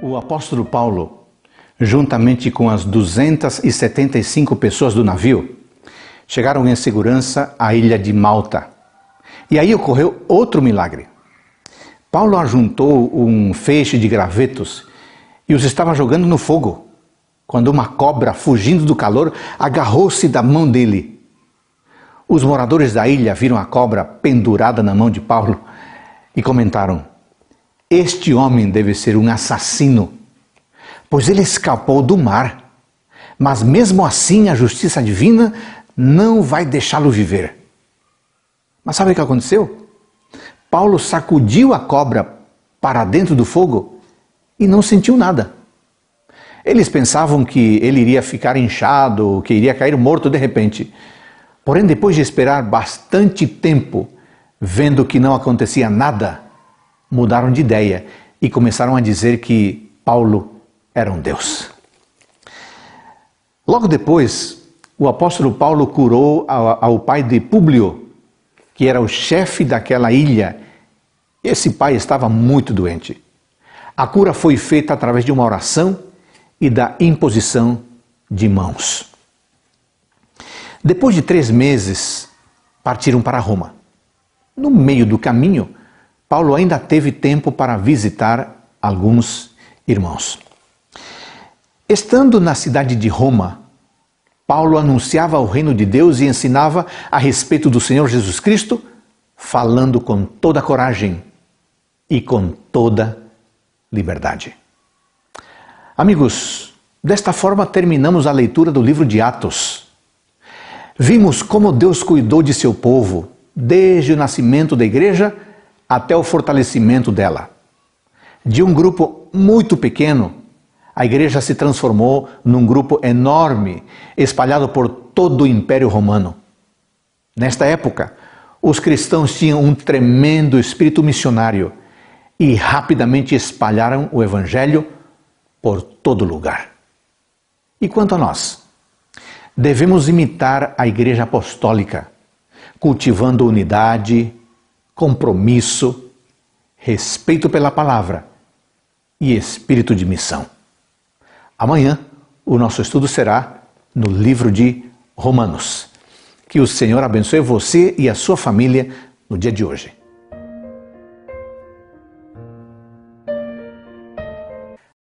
O apóstolo Paulo, juntamente com as 275 pessoas do navio, chegaram em segurança à ilha de Malta. E aí ocorreu outro milagre. Paulo ajuntou um feixe de gravetos e os estava jogando no fogo, quando uma cobra, fugindo do calor, agarrou-se da mão dele. Os moradores da ilha viram a cobra pendurada na mão de Paulo e comentaram: este homem deve ser um assassino, pois ele escapou do mar. Mas mesmo assim, a justiça divina não vai deixá-lo viver. Mas sabe o que aconteceu? Paulo sacudiu a cobra para dentro do fogo e não sentiu nada. Eles pensavam que ele iria ficar inchado, que iria cair morto de repente. Porém, depois de esperar bastante tempo, vendo que não acontecia nada, mudaram de ideia e começaram a dizer que Paulo era um Deus. Logo depois, o apóstolo Paulo curou ao pai de Públio, que era o chefe daquela ilha. Esse pai estava muito doente. A cura foi feita através de uma oração e da imposição de mãos. Depois de três meses, partiram para Roma. No meio do caminho, Paulo ainda teve tempo para visitar alguns irmãos. Estando na cidade de Roma, Paulo anunciava o reino de Deus e ensinava a respeito do Senhor Jesus Cristo, falando com toda coragem e com toda liberdade. Amigos, desta forma terminamos a leitura do livro de Atos. Vimos como Deus cuidou de seu povo desde o nascimento da igreja até o fortalecimento dela. De um grupo muito pequeno, a igreja se transformou num grupo enorme, espalhado por todo o Império Romano. Nesta época, os cristãos tinham um tremendo espírito missionário e rapidamente espalharam o Evangelho por todo lugar. E quanto a nós? Devemos imitar a Igreja Apostólica, cultivando unidade, compromisso, respeito pela palavra e espírito de missão. Amanhã o nosso estudo será no livro de Romanos. Que o Senhor abençoe você e a sua família no dia de hoje.